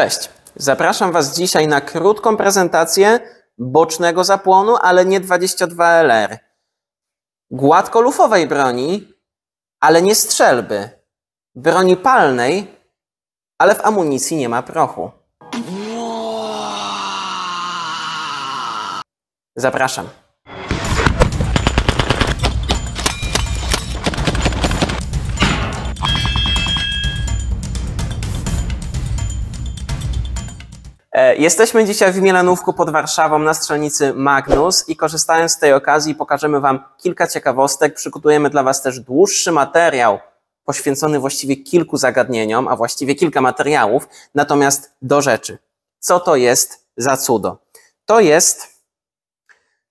Cześć. Zapraszam Was dzisiaj na krótką prezentację bocznego zapłonu, ale nie 22LR. Gładkolufowej broni, ale nie strzelby. Broni palnej, ale w amunicji nie ma prochu. Zapraszam. E, jesteśmy dzisiaj w Mielanówku pod Warszawą na strzelnicy Magnus i korzystając z tej okazji pokażemy Wam kilka ciekawostek. Przygotujemy dla Was też dłuższy materiał poświęcony właściwie kilku zagadnieniom, a właściwie kilka materiałów. Natomiast do rzeczy. Co to jest za cudo? To jest,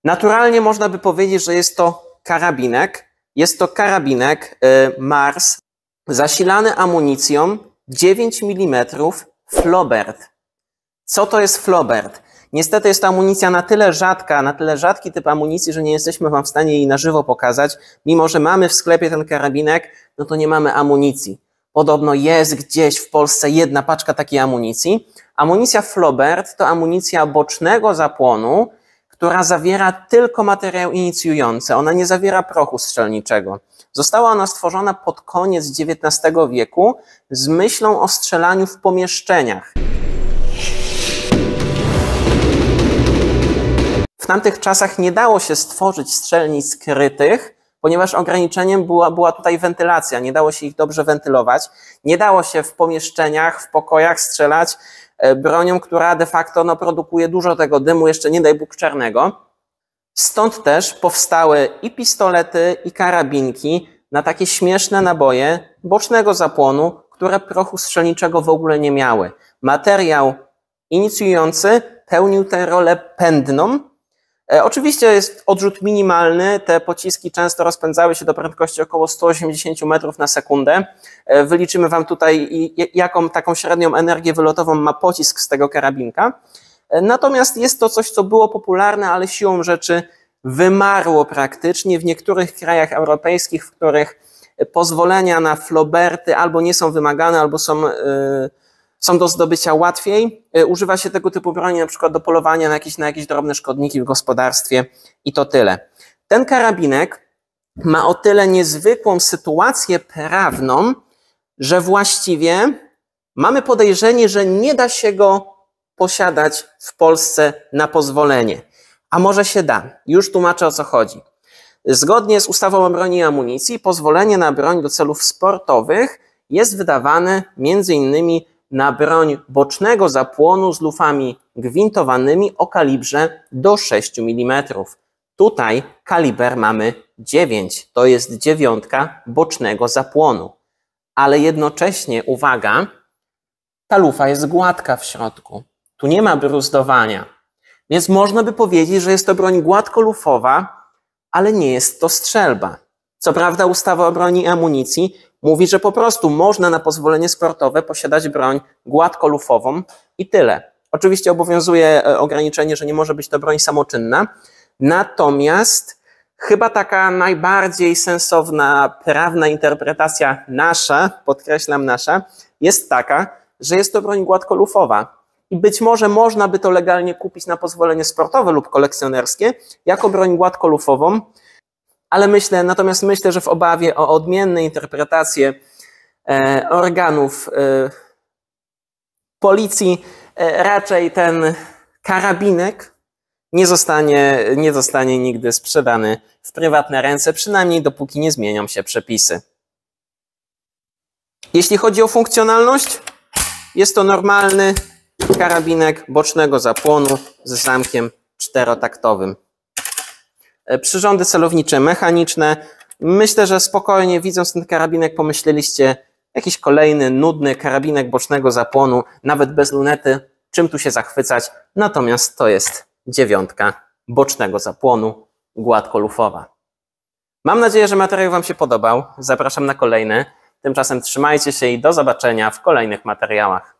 naturalnie można by powiedzieć, że jest to karabinek. Jest to karabinek y, Mars zasilany amunicją 9 mm Flobert. Co to jest flobert? Niestety jest to amunicja na tyle rzadka, na tyle rzadki typ amunicji, że nie jesteśmy Wam w stanie jej na żywo pokazać. Mimo, że mamy w sklepie ten karabinek, no to nie mamy amunicji. Podobno jest gdzieś w Polsce jedna paczka takiej amunicji. Amunicja Flobert to amunicja bocznego zapłonu, która zawiera tylko materiał inicjujący. Ona nie zawiera prochu strzelniczego. Została ona stworzona pod koniec XIX wieku z myślą o strzelaniu w pomieszczeniach. tamtych czasach nie dało się stworzyć strzelnic skrytych, ponieważ ograniczeniem była, była tutaj wentylacja. Nie dało się ich dobrze wentylować. Nie dało się w pomieszczeniach, w pokojach strzelać e, bronią, która de facto no, produkuje dużo tego dymu, jeszcze nie daj Bóg czarnego. Stąd też powstały i pistolety, i karabinki na takie śmieszne naboje bocznego zapłonu, które prochu strzelniczego w ogóle nie miały. Materiał inicjujący pełnił tę rolę pędną, E, oczywiście jest odrzut minimalny. Te pociski często rozpędzały się do prędkości około 180 metrów na sekundę. E, wyliczymy Wam tutaj, jaką taką średnią energię wylotową ma pocisk z tego karabinka. E, natomiast jest to coś, co było popularne, ale siłą rzeczy wymarło praktycznie w niektórych krajach europejskich, w których pozwolenia na floberty albo nie są wymagane, albo są. Yy, są do zdobycia łatwiej. Y, używa się tego typu broni na przykład do polowania na jakieś, na jakieś drobne szkodniki w gospodarstwie i to tyle. Ten karabinek ma o tyle niezwykłą sytuację prawną, że właściwie mamy podejrzenie, że nie da się go posiadać w Polsce na pozwolenie. A może się da. Już tłumaczę o co chodzi. Zgodnie z ustawą o broni i amunicji, pozwolenie na broń do celów sportowych jest wydawane między innymi na broń bocznego zapłonu z lufami gwintowanymi o kalibrze do 6 mm. Tutaj kaliber mamy 9, to jest dziewiątka bocznego zapłonu. Ale jednocześnie, uwaga, ta lufa jest gładka w środku. Tu nie ma bruzdowania. Więc można by powiedzieć, że jest to broń gładkolufowa, ale nie jest to strzelba. Co prawda ustawa o broni i amunicji Mówi, że po prostu można na pozwolenie sportowe posiadać broń gładkolufową i tyle. Oczywiście obowiązuje e, ograniczenie, że nie może być to broń samoczynna. Natomiast chyba taka najbardziej sensowna prawna interpretacja nasza, podkreślam nasza, jest taka, że jest to broń gładkolufowa. I być może można by to legalnie kupić na pozwolenie sportowe lub kolekcjonerskie jako broń gładkolufową, ale myślę, natomiast myślę, że w obawie o odmienne interpretacje e, organów e, policji e, raczej ten karabinek nie zostanie, nie zostanie nigdy sprzedany w prywatne ręce, przynajmniej dopóki nie zmienią się przepisy. Jeśli chodzi o funkcjonalność, jest to normalny karabinek bocznego zapłonu z zamkiem czterotaktowym. E, przyrządy celownicze, mechaniczne. Myślę, że spokojnie widząc ten karabinek pomyśleliście jakiś kolejny nudny karabinek bocznego zapłonu, nawet bez lunety, czym tu się zachwycać. Natomiast to jest dziewiątka bocznego zapłonu, gładko lufowa. Mam nadzieję, że materiał Wam się podobał. Zapraszam na kolejny. Tymczasem trzymajcie się i do zobaczenia w kolejnych materiałach.